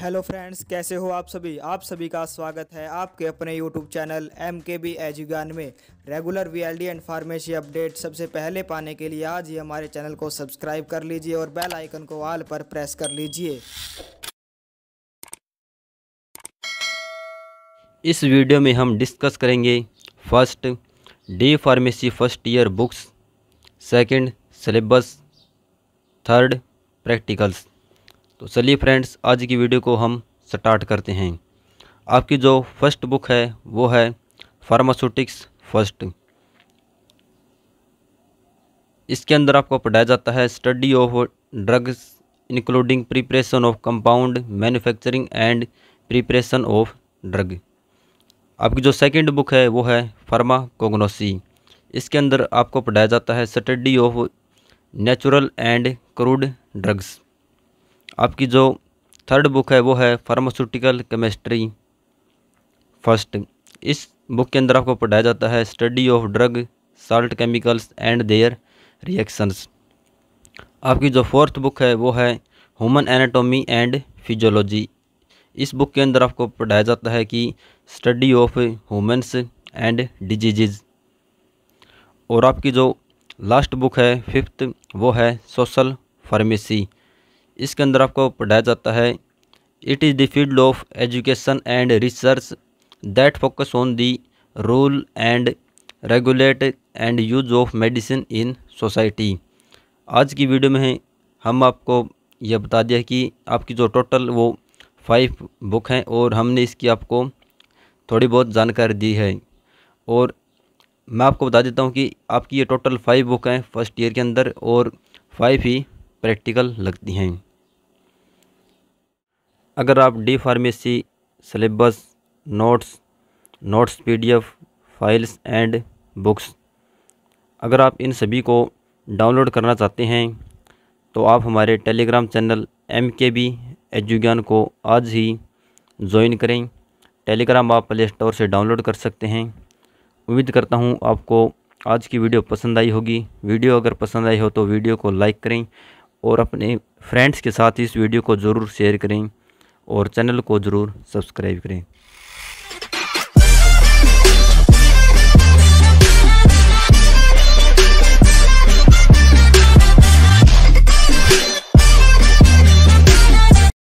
hello friends कैसे हो आप सभी आप सभी का स्वागत है आपके अपने YouTube channel M K B एजुगान में regular V L D and pharmacy update सबसे पहले पाने के लिए आज ही हमारे चैनल को सब्सक्राइब कर लीजिए और बेल आइकन को ऑल पर प्रेस कर लीजिए इस वीडियो में हम डिस्कस करेंगे first D pharmacy first year books second syllabus third practicals तो चलिए फ्रेंड्स आज की वीडियो को हम स्टार्ट करते हैं आपकी जो फर्स्ट बुक है वो है फार्मास्यूटिक्स फर्स्ट इसके अंदर आपको पढ़ाया जाता है study of drugs including preparation of compound manufacturing and preparation of drug आपकी जो सेकंड बुक है वो है फार्मा कोगनोसी इसके अंदर आपको पढ़ाया जाता है study of natural and crude drugs आपकी जो थर्ड बुक है वो है फार्मास्यूटिकल केमिस्ट्री फर्स्ट इस बुक के अंदर आपको पढ़ाया जाता है study of drug salt chemicals and their reactions आपकी जो फोर्थ बुक है वो है ह्यूमन एनाटॉमी एंड फिजियोलॉजी इस बुक के अंदर आपको पढ़ाया जाता है कि study of humans and diseases और आपकी जो लास्ट बुक है फिफ्थ वो है सोशल फार्मेसी इसके अंदर आपको पढ़ाया जाता है it is the field of education and research that focus on the rule and regulate and use of medicine in society आज की वीडियो में हम आपको यह बता दिया कि आपकी जो टोटल वो फाइव बुक हैं और हमने इसकी आपको थोड़ी बहुत जानकारी दी है और मैं आपको बता देता हूँ कि आपकी ये टोटल फाइव बुक हैं फर्स्ट ईयर के अंदर और फाइव ही प्रैक्टिकल लगती हैं अगर आप D pharmacy syllabus notes notes PDF files and books अगर आप इन सभी को डाउनलोड करना चाहते हैं तो आप हमारे Telegram channel M K B Edugyan को आज ही ज्वाइन करें टेलीग्राम आप प्ले स्टोर से डाउनलोड कर सकते हैं उम्मीद करता हूं आपको आज की वीडियो पसंद आई होगी वीडियो अगर पसंद आई हो तो वीडियो को लाइक करें और अपने फ्रेंड्स के साथ इस वीडियो को ज़रूर शेयर करें और चैनल को ज़रूर सब्सक्राइब करें